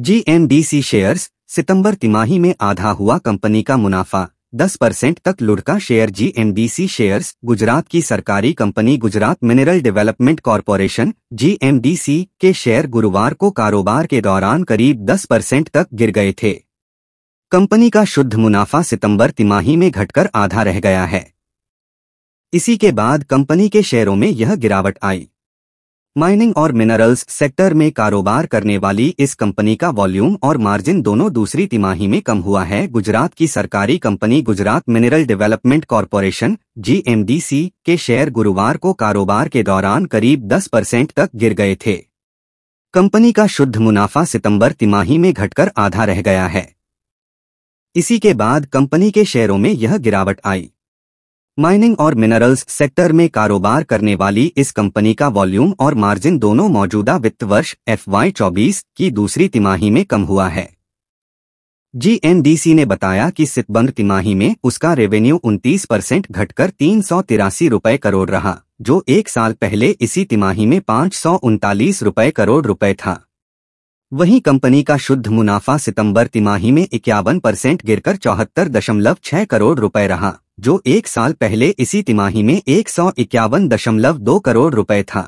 जीएनडीसी shares सितंबर तिमाही में आधा हुआ कंपनी का मुनाफा 10 परसेंट तक लुढ़का शेयर जीएनडीसी शेयर्स गुजरात की सरकारी company Gujarat mineral development corporation GNDC के शेयर गुरुवार को कारोबार के दौरान करीब 10 परसेंट तक गिर गए थे कंपनी का शुद्ध मुनाफा सितंबर तिमाही में घटकर आधा रह गया है इसी के बाद कंपनी के शेयरों में यह गिरावट आई माइनिंग और मिनरल्स सेक्टर में कारोबार करने वाली इस कंपनी का वॉल्यूम और मार्जिन दोनों दूसरी तिमाही में कम हुआ है गुजरात की सरकारी company Gujarat mineral development corporation GMDC के शेयर गुरुवार को कारोबार के दौरान करीब 10 परसेंट तक गिर गए थे कंपनी का शुद्ध मुनाफा सितंबर तिमाही में घटकर आधा रह गया है इसी के बाद कंपनी के शेयरों में यह गिरावट आई माइनिंग और मिनरल्स सेक्टर में कारोबार करने वाली इस कंपनी का वॉल्यूम और मार्जिन दोनों मौजूदा वित्त वर्ष एफ चौबीस की दूसरी तिमाही में कम हुआ है जीएनडीसी ने बताया कि सितबंद तिमाही में उसका रेवेन्यू उनतीस परसेंट घटकर तीन सौ तिरासी रुपये करोड़ रहा जो एक साल पहले इसी तिमाही में पाँच सौ उनतालीस रुपये करोड़ रुपये था वहीं कंपनी का शुद्ध मुनाफा सितंबर तिमाही में इक्यावन परसेंट गिरकर चौहत्तर दशमलव छह करोड़ रुपए रहा जो एक साल पहले इसी तिमाही में एक सौ इक्यावन दशमलव दो करोड़ रुपए था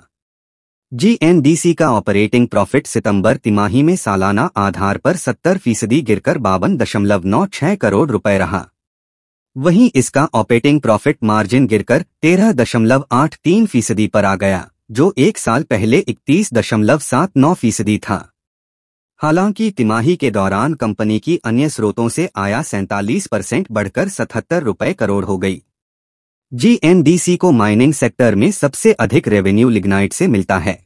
जीएनडीसी का ऑपरेटिंग प्रॉफिट सितंबर तिमाही में सालाना आधार पर सत्तर फीसदी गिरकर बावन दशमलव नौ छह करोड़ रुपए रहा वहीं इसका ऑपरेटिंग प्रॉफिट मार्जिन कर तेरह दशमलव आठ तीन फीसदी पर आ गया जो एक साल पहले इकतीस दशमलव सात नौ फीसदी था हालांकि तिमाही के दौरान कंपनी की अन्य स्रोतों से आया सैंतालीस परसेंट बढ़कर सतहत्तर रुपये करोड़ हो गई जीएनडीसी को माइनिंग सेक्टर में सबसे अधिक रेवेन्यू लिग्नाइट से मिलता है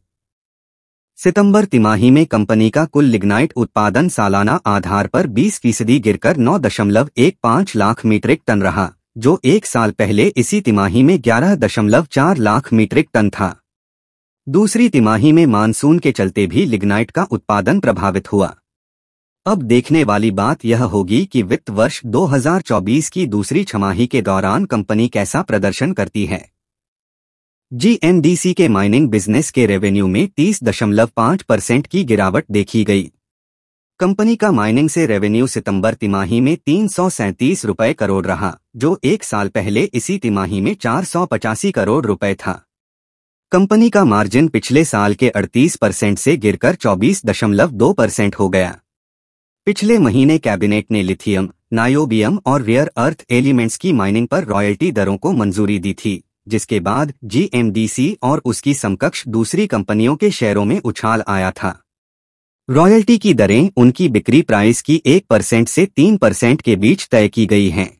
सितंबर तिमाही में कंपनी का कुल लिग्नाइट उत्पादन सालाना आधार पर 20 फीसदी गिरकर 9.15 लाख मीट्रिक टन रहा जो एक साल पहले इसी तिमाही में 11.4 लाख मीट्रिक टन था दूसरी तिमाही में मानसून के चलते भी लिग्नाइट का उत्पादन प्रभावित हुआ अब देखने वाली बात यह होगी कि वित्त वर्ष 2024 की दूसरी छमाही के दौरान कंपनी कैसा प्रदर्शन करती है जीएनडीसी के माइनिंग बिजनेस के रेवेन्यू में 30.5 परसेंट की गिरावट देखी गई कंपनी का माइनिंग से रेवेन्यू सितंबर तिमाही में तीन रुपए करोड़ रहा जो एक साल पहले इसी तिमाही में चार करोड़ रुपए था कंपनी का मार्जिन पिछले साल के 38 परसेंट से गिरकर 24.2 परसेंट हो गया पिछले महीने कैबिनेट ने लिथियम नायोबियम और रेयर अर्थ एलिमेंट्स की माइनिंग पर रॉयल्टी दरों को मंजूरी दी थी जिसके बाद जीएमडीसी और उसकी समकक्ष दूसरी कंपनियों के शेयरों में उछाल आया था रॉयल्टी की दरें उनकी बिक्री प्राइस की एक परसेंट से तीन परसेंट के बीच तय की गई हैं